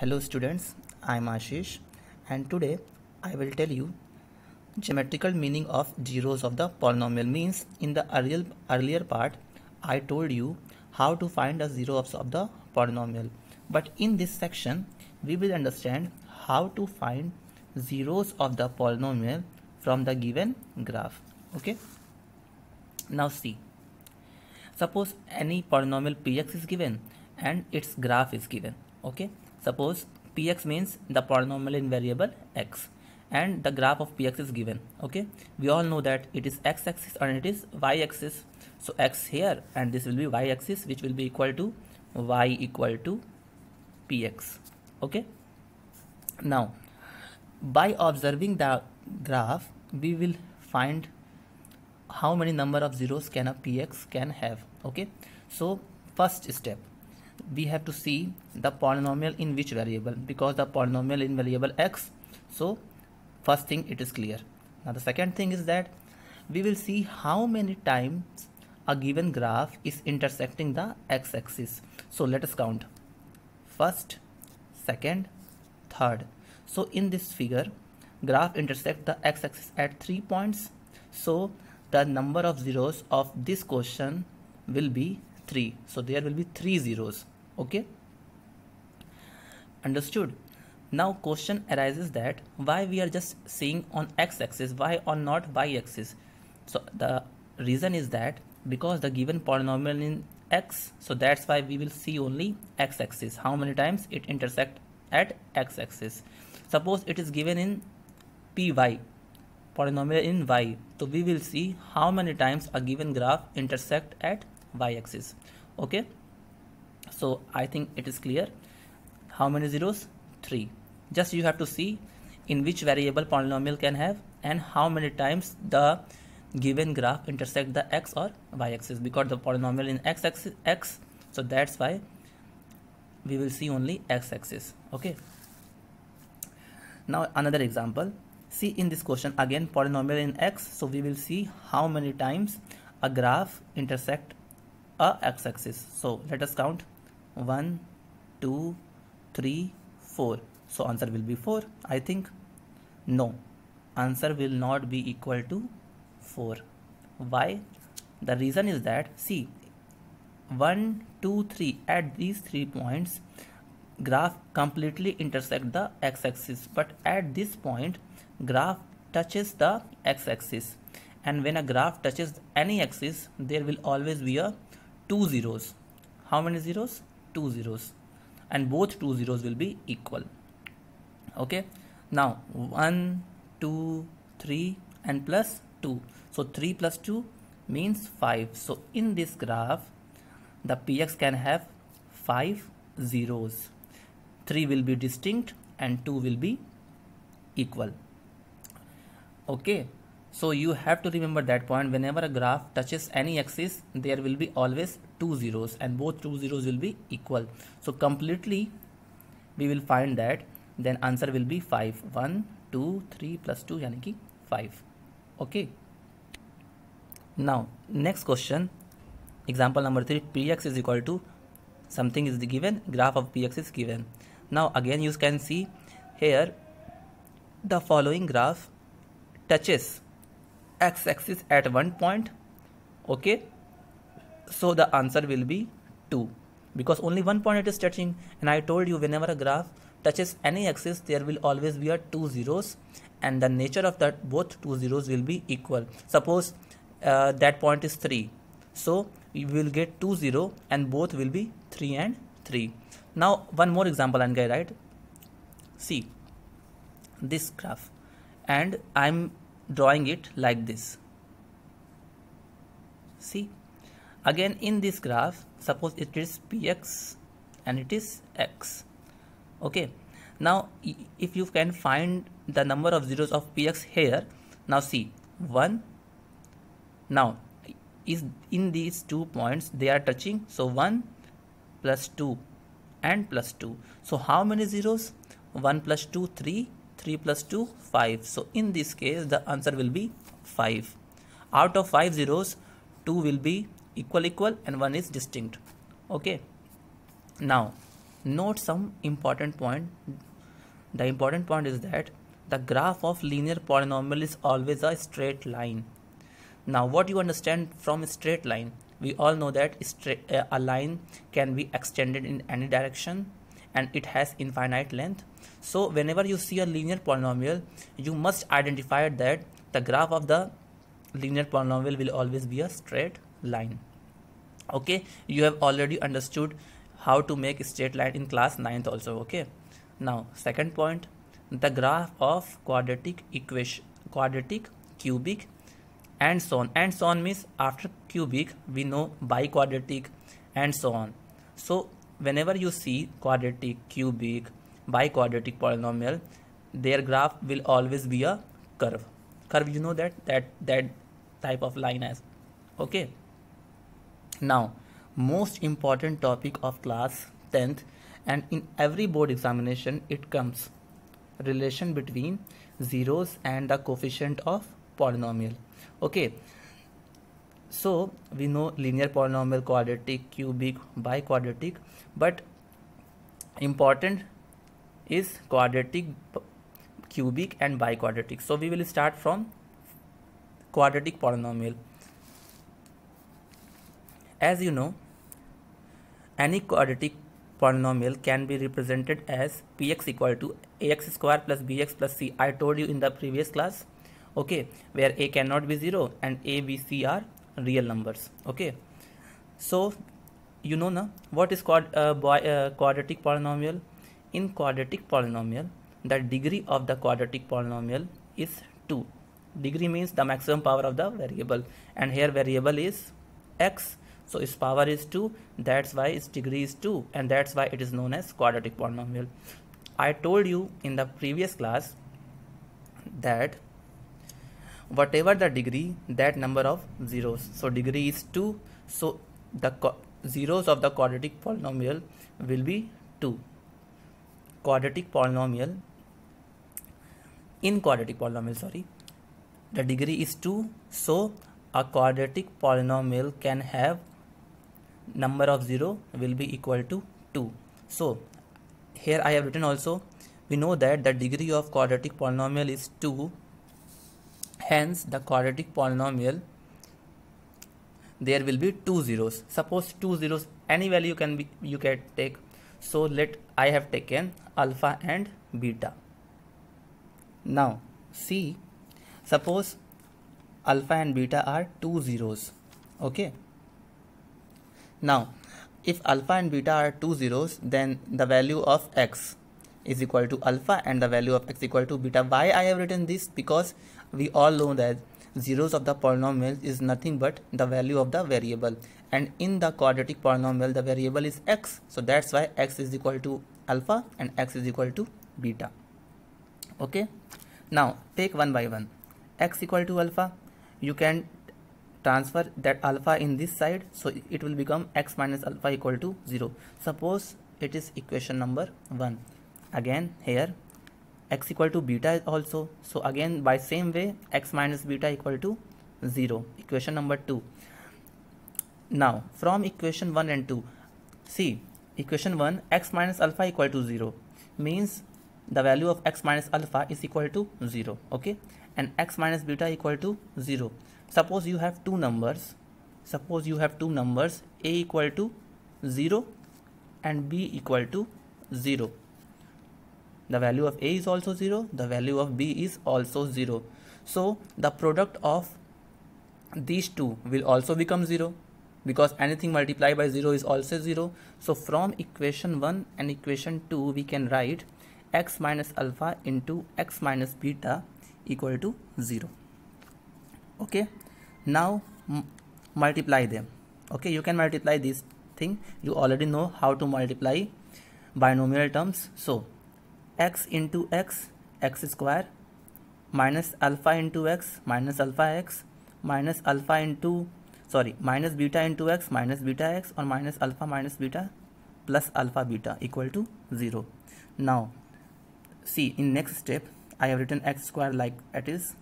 Hello students, I am Ashish and today I will tell you geometrical meaning of zeros of the polynomial means in the earlier, earlier part I told you how to find the zeros of the polynomial but in this section we will understand how to find zeros of the polynomial from the given graph okay now see suppose any polynomial px is given and its graph is given okay Suppose px means the polynomial in variable x and the graph of px is given okay we all know that it is x axis and it is y axis so x here and this will be y axis which will be equal to y equal to px okay now by observing the graph we will find how many number of zeros can a px can have okay so first step we have to see the polynomial in which variable because the polynomial in variable x so first thing it is clear now the second thing is that we will see how many times a given graph is intersecting the x-axis so let us count first second third so in this figure graph intersect the x-axis at three points so the number of zeros of this question will be 3 so there will be 3 zeros okay understood now question arises that why we are just seeing on x-axis why on not y-axis so the reason is that because the given polynomial in x so that's why we will see only x-axis how many times it intersect at x-axis suppose it is given in py polynomial in y so we will see how many times a given graph intersect at y-axis okay so I think it is clear how many zeros 3 just you have to see in which variable polynomial can have and how many times the given graph intersect the x or y axis because the polynomial in x axis x so that's why we will see only x axis okay now another example see in this question again polynomial in x so we will see how many times a graph intersect a x axis so let us count 1, 2, 3, 4. So answer will be 4, I think. No, answer will not be equal to 4. Why? The reason is that, see, 1, 2, 3, at these three points, graph completely intersect the x-axis. But at this point, graph touches the x-axis. And when a graph touches any axis, there will always be a two zeros. How many zeros? two zeros and both two zeros will be equal okay now one, two, three, and plus 2 so 3 plus 2 means 5 so in this graph the px can have 5 zeros 3 will be distinct and 2 will be equal okay so you have to remember that point whenever a graph touches any axis there will be always two zeros and both two zeros will be equal so completely we will find that then answer will be 5 1 2 3 plus 2 yani 5 okay now next question example number 3 px is equal to something is given graph of px is given now again you can see here the following graph touches x axis at one point okay so the answer will be 2 because only one point it is touching and I told you whenever a graph touches any axis there will always be a two zeros and the nature of that both two zeros will be equal suppose uh, that point is 3 so we will get 2 0 and both will be 3 and 3 now one more example and guy right see this graph and I'm drawing it like this see again in this graph suppose it is px and it is x okay now if you can find the number of zeros of px here now see 1 now is in these two points they are touching so 1 plus 2 and plus 2 so how many zeros 1 plus 2 3 3 plus 2 5 so in this case the answer will be 5 out of 5 zeros 2 will be equal equal and one is distinct okay now note some important point the important point is that the graph of linear polynomial is always a straight line now what you understand from straight line we all know that uh, a line can be extended in any direction and it has infinite length so whenever you see a linear polynomial you must identify that the graph of the linear polynomial will always be a straight line okay you have already understood how to make straight line in class 9th also okay now second point the graph of quadratic equation quadratic cubic and so on and so on means after cubic we know biquadratic and so on so whenever you see quadratic cubic biquadratic polynomial their graph will always be a curve curve you know that that that type of line as okay now, most important topic of class 10th and in every board examination it comes relation between zeros and the coefficient of polynomial okay so we know linear polynomial quadratic cubic biquadratic but important is quadratic cubic and biquadratic so we will start from quadratic polynomial as you know, any quadratic polynomial can be represented as px equal to ax square plus bx plus c. I told you in the previous class, okay, where a cannot be 0 and a, b, c are real numbers, okay. So, you know na, what is quad, uh, uh, quadratic polynomial? In quadratic polynomial, the degree of the quadratic polynomial is 2. Degree means the maximum power of the variable and here variable is x so its power is 2 that's why its degree is 2 and that's why it is known as quadratic polynomial i told you in the previous class that whatever the degree that number of zeros so degree is 2 so the zeros of the quadratic polynomial will be 2 quadratic polynomial in quadratic polynomial sorry the degree is 2 so a quadratic polynomial can have number of 0 will be equal to 2 so here I have written also we know that the degree of quadratic polynomial is 2 hence the quadratic polynomial there will be two zeros suppose two zeros any value can be you can take so let I have taken alpha and beta now see suppose alpha and beta are two zeros okay now, if alpha and beta are two zeros, then the value of x is equal to alpha and the value of x equal to beta. Why I have written this? Because we all know that zeros of the polynomial is nothing but the value of the variable and in the quadratic polynomial the variable is x so that's why x is equal to alpha and x is equal to beta okay now take one by one x equal to alpha you can transfer that alpha in this side so it will become x minus alpha equal to 0 suppose it is equation number 1 again here x equal to beta also so again by same way x minus beta equal to 0 equation number 2 now from equation 1 and 2 see equation 1 x minus alpha equal to 0 means the value of x minus alpha is equal to 0 okay and x minus beta equal to 0 suppose you have two numbers suppose you have two numbers a equal to 0 and b equal to 0 the value of a is also 0 the value of b is also 0 so the product of these two will also become 0 because anything multiplied by 0 is also 0 so from equation 1 and equation 2 we can write x minus alpha into x minus beta equal to 0 okay now multiply them okay you can multiply this thing you already know how to multiply binomial terms so x into x x square minus alpha into x minus alpha x minus alpha into sorry minus beta into x minus beta x or minus alpha minus beta plus alpha beta equal to 0 now see in next step i have written x square like it is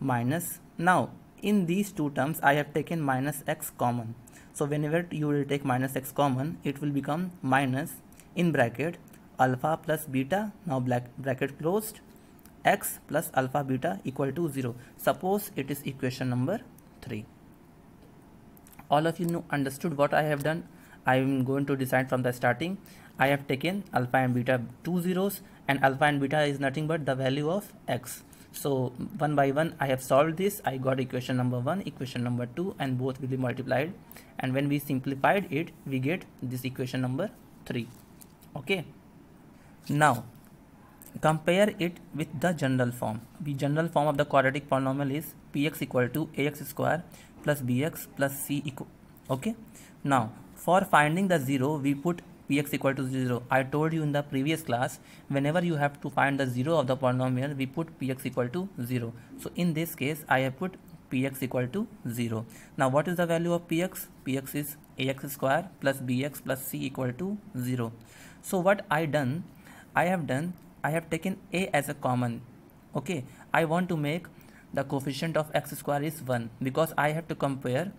minus now in these two terms I have taken minus x common. So whenever you will take minus x common it will become minus in bracket alpha plus beta now black bracket closed x plus alpha beta equal to 0. Suppose it is equation number 3. All of you know, understood what I have done. I am going to decide from the starting. I have taken alpha and beta two zeros and alpha and beta is nothing but the value of x so one by one I have solved this I got equation number one equation number two and both will be multiplied and when we simplified it we get this equation number three okay now compare it with the general form the general form of the quadratic polynomial is px equal to ax square plus bx plus c equal okay now for finding the zero we put px equal to 0. I told you in the previous class, whenever you have to find the 0 of the polynomial, we put px equal to 0. So in this case, I have put px equal to 0. Now what is the value of px? px is ax square plus bx plus c equal to 0. So what I done, I have done, I have taken a as a common. Okay, I want to make the coefficient of x square is 1 because I have to compare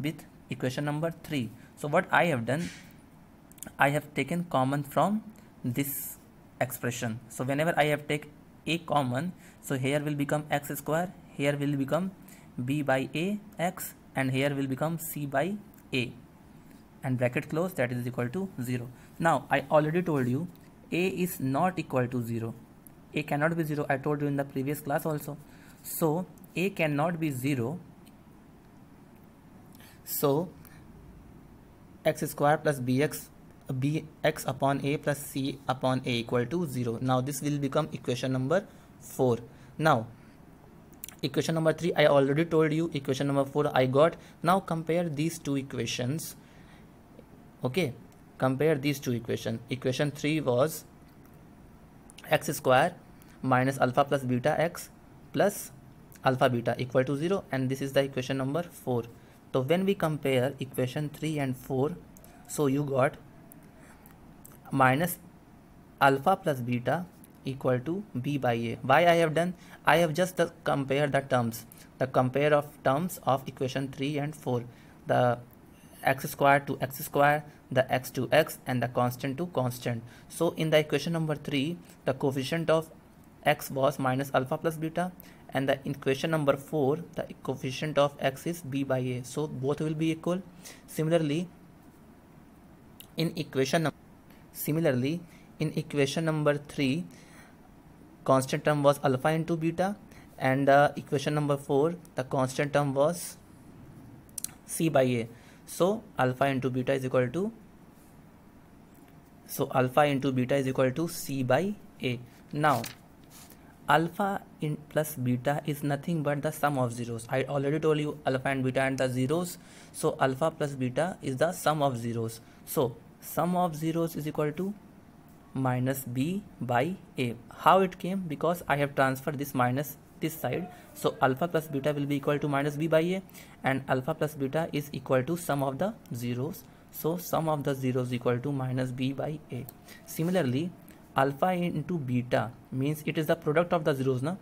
with equation number 3. So what I have done, I have taken common from this expression. So whenever I have take a common, so here will become x square, here will become b by a x and here will become c by a and bracket close that is equal to 0. Now I already told you a is not equal to 0. a cannot be 0 I told you in the previous class also. So a cannot be 0. So x square plus bx b x upon a plus c upon a equal to 0. Now this will become equation number 4. Now equation number 3 I already told you equation number 4 I got. Now compare these two equations. Okay compare these two equations. Equation 3 was x square minus alpha plus beta x plus alpha beta equal to 0 and this is the equation number 4. So when we compare equation 3 and 4 so you got minus alpha plus beta equal to b by a. Why I have done? I have just compared the terms, the compare of terms of equation 3 and 4, the x square to x square, the x to x and the constant to constant. So in the equation number 3, the coefficient of x was minus alpha plus beta and the equation number 4, the coefficient of x is b by a. So both will be equal. Similarly, in equation number Similarly, in equation number 3, constant term was alpha into beta and uh, equation number 4, the constant term was C by A. So, alpha into beta is equal to so alpha into beta is equal to C by A. Now, alpha in plus beta is nothing but the sum of zeros. I already told you alpha and beta and the zeros. So, alpha plus beta is the sum of zeros. So, sum of zeros is equal to minus b by a how it came because i have transferred this minus this side so alpha plus beta will be equal to minus b by a and alpha plus beta is equal to sum of the zeros so sum of the zeros equal to minus b by a similarly alpha into beta means it is the product of the zeros na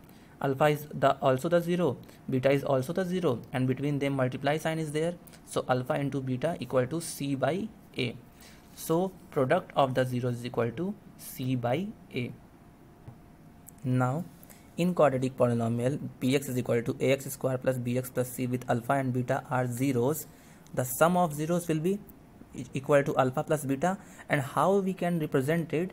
alpha is the also the zero beta is also the zero and between them multiply sign is there so alpha into beta equal to c by a so product of the zeros is equal to C by A. Now in quadratic polynomial bx is equal to ax square plus bx plus c with alpha and beta are zeros. The sum of zeros will be equal to alpha plus beta and how we can represent it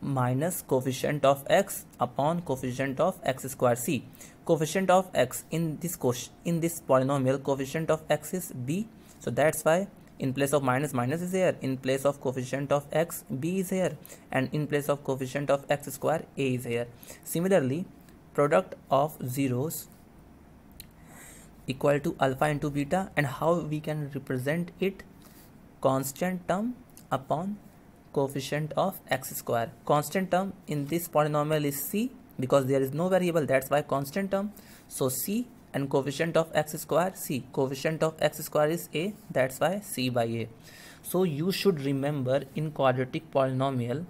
minus coefficient of x upon coefficient of x square c coefficient of x in this in this polynomial coefficient of x is b so that's why in place of minus minus is here in place of coefficient of x b is here and in place of coefficient of x square a is here similarly product of zeros equal to alpha into beta and how we can represent it constant term upon coefficient of x square constant term in this polynomial is c because there is no variable that's why constant term so c and coefficient of x square c coefficient of x square is a that's why c by a so you should remember in quadratic polynomial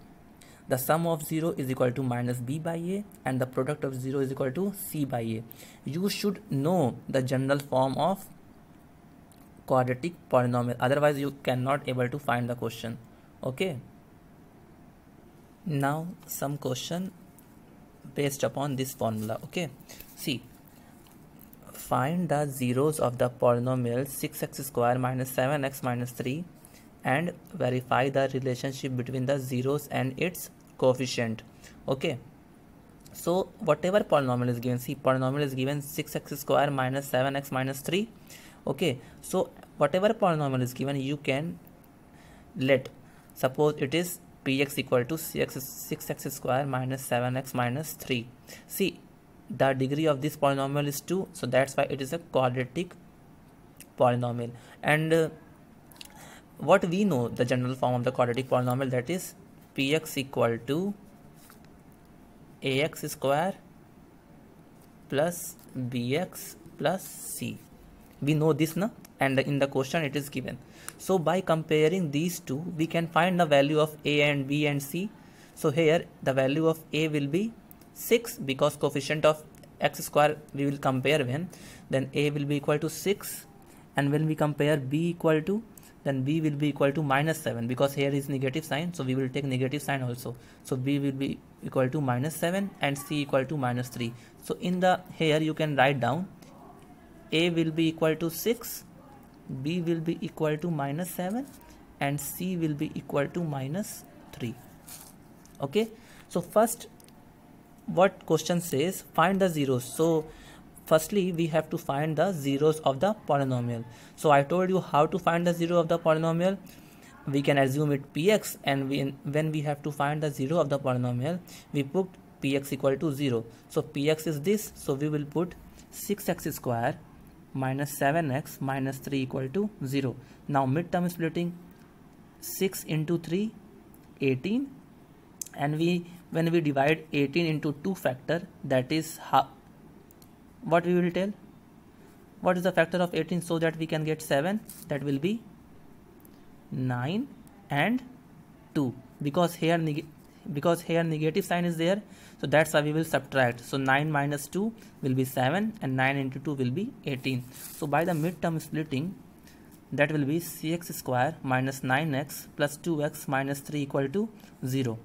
the sum of 0 is equal to minus b by a and the product of 0 is equal to c by a you should know the general form of quadratic polynomial otherwise you cannot able to find the question okay now some question based upon this formula okay see Find the zeros of the polynomial 6x square minus 7x minus 3 and verify the relationship between the zeros and its coefficient. Okay. So whatever polynomial is given, see polynomial is given 6x square minus 7x minus 3. Okay. So whatever polynomial is given, you can let suppose it is px equal to 6x, 6x square minus 7x minus 3. See the degree of this polynomial is 2 so that's why it is a quadratic polynomial and uh, what we know the general form of the quadratic polynomial that is px equal to ax square plus bx plus c we know this now and in the question it is given so by comparing these two we can find the value of a and b and c so here the value of a will be 6 because coefficient of x square we will compare when then a will be equal to 6 and when we compare b equal to then b will be equal to minus 7 because here is negative sign so we will take negative sign also so b will be equal to minus 7 and c equal to minus 3 so in the here you can write down a will be equal to 6 b will be equal to minus 7 and c will be equal to minus 3 okay so first what question says find the zeros so firstly we have to find the zeros of the polynomial so i told you how to find the zero of the polynomial we can assume it px and we, when we have to find the zero of the polynomial we put px equal to 0 so px is this so we will put 6x square minus 7x minus 3 equal to 0 now midterm splitting 6 into 3 18 and we when we divide 18 into 2 factor that is half what we will tell what is the factor of 18 so that we can get 7 that will be 9 and 2 because here because here negative sign is there so that's why we will subtract so 9 minus 2 will be 7 and 9 into 2 will be 18 so by the midterm splitting that will be cx square minus 9x plus 2x minus 3 equal to 0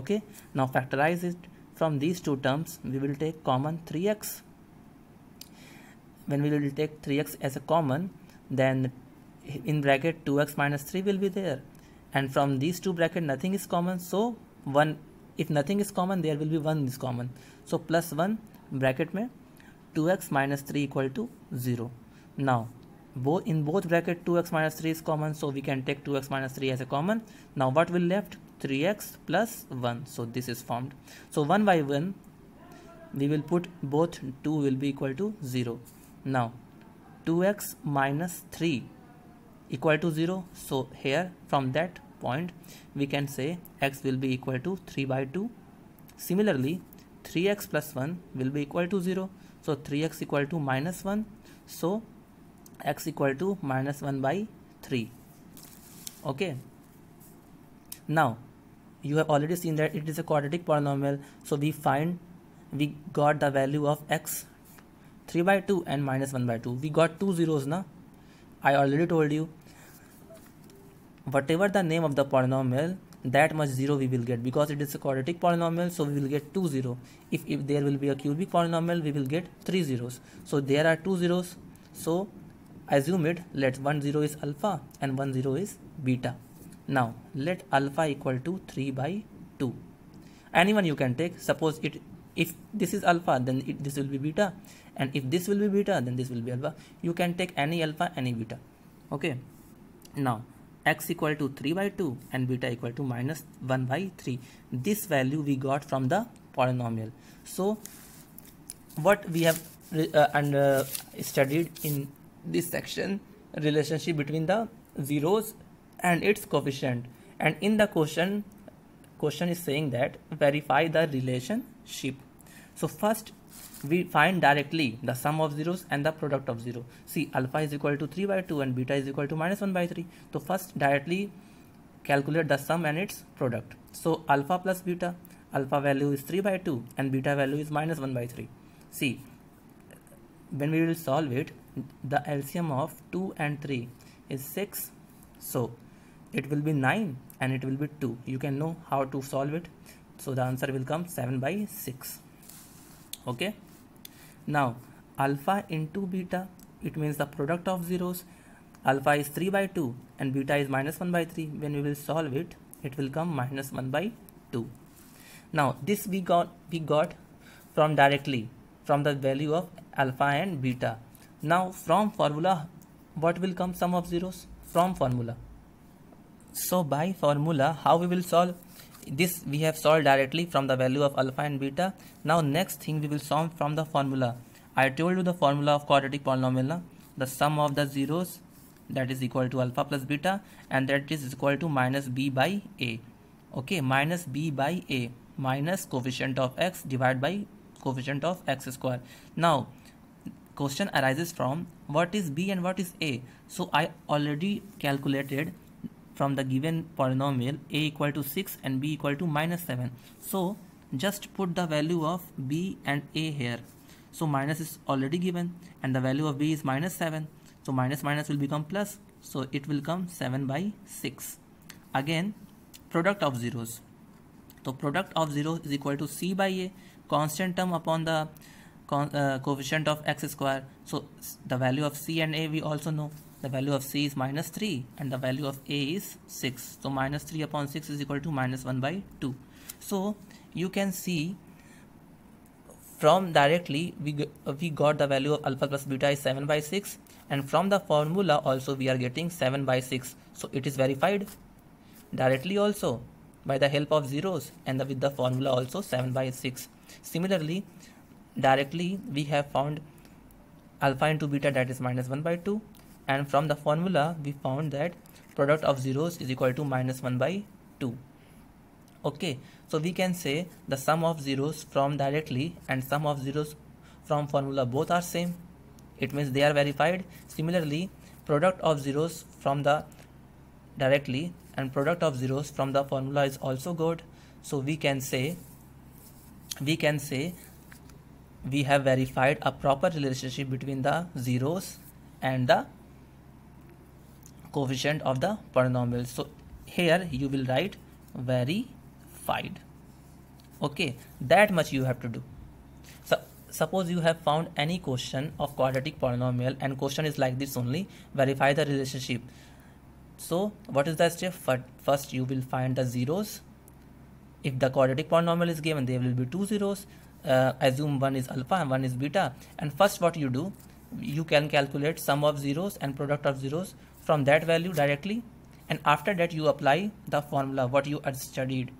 okay now factorize it from these two terms we will take common 3x when we will take 3x as a common then in bracket 2x minus 3 will be there and from these two bracket nothing is common so 1 if nothing is common there will be 1 is common so plus 1 bracket mein 2x minus 3 equal to 0 now both in both bracket 2x minus 3 is common so we can take 2x minus 3 as a common now what will left 3x plus 1 so this is formed so 1 by 1 we will put both 2 will be equal to 0 now 2x minus 3 equal to 0 so here from that point we can say x will be equal to 3 by 2 similarly 3x plus 1 will be equal to 0 so 3x equal to minus 1 so x equal to minus 1 by 3 okay now you have already seen that it is a quadratic polynomial so we find we got the value of x 3 by 2 and minus 1 by 2 we got two zeros na i already told you whatever the name of the polynomial that much zero we will get because it is a quadratic polynomial so we will get two zero if, if there will be a cubic polynomial we will get three zeros so there are two zeros so assume it let one zero is alpha and one zero is beta now let alpha equal to 3 by 2. Anyone you can take. Suppose it if this is alpha then it, this will be beta and if this will be beta then this will be alpha. You can take any alpha any beta. Okay. Now x equal to 3 by 2 and beta equal to minus 1 by 3. This value we got from the polynomial. So what we have uh, and uh, studied in this section relationship between the zeros and its coefficient and in the question question is saying that verify the relationship so first we find directly the sum of zeros and the product of zero see alpha is equal to 3 by 2 and beta is equal to minus 1 by 3 so first directly calculate the sum and its product so alpha plus beta alpha value is 3 by 2 and beta value is minus 1 by 3 see when we will solve it the LCM of 2 and 3 is 6 so it will be 9 and it will be 2 you can know how to solve it so the answer will come 7 by 6 okay now alpha into beta it means the product of zeros alpha is 3 by 2 and beta is minus 1 by 3 when we will solve it it will come minus 1 by 2 now this we got we got from directly from the value of alpha and beta now from formula what will come sum of zeros from formula so by formula how we will solve this we have solved directly from the value of alpha and beta. Now next thing we will solve from the formula. I told you the formula of quadratic polynomial na? the sum of the zeros that is equal to alpha plus beta and that is equal to minus b by a okay minus b by a minus coefficient of x divided by coefficient of x square now question arises from what is b and what is a so i already calculated from the given polynomial a equal to 6 and b equal to minus 7. So just put the value of b and a here. So minus is already given and the value of b is minus 7. So minus minus will become plus. So it will come 7 by 6. Again product of zeros. So product of zeros is equal to c by a constant term upon the co uh, coefficient of x square. So the value of c and a we also know the value of c is minus 3 and the value of a is 6 so minus 3 upon 6 is equal to minus 1 by 2 so you can see from directly we, uh, we got the value of alpha plus beta is 7 by 6 and from the formula also we are getting 7 by 6 so it is verified directly also by the help of zeros and the, with the formula also 7 by 6 similarly directly we have found alpha into beta that is minus 1 by 2 and from the formula we found that product of zeros is equal to minus 1 by 2 okay so we can say the sum of zeros from directly and sum of zeros from formula both are same it means they are verified similarly product of zeros from the directly and product of zeros from the formula is also good so we can say we can say we have verified a proper relationship between the zeros and the coefficient of the polynomial so here you will write verified okay that much you have to do so suppose you have found any question of quadratic polynomial and question is like this only verify the relationship so what is the step first you will find the zeros if the quadratic polynomial is given there will be two zeros uh, assume one is alpha and one is beta and first what you do you can calculate sum of zeros and product of zeros from that value directly and after that you apply the formula what you had studied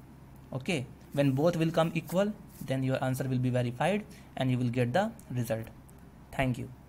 okay when both will come equal then your answer will be verified and you will get the result thank you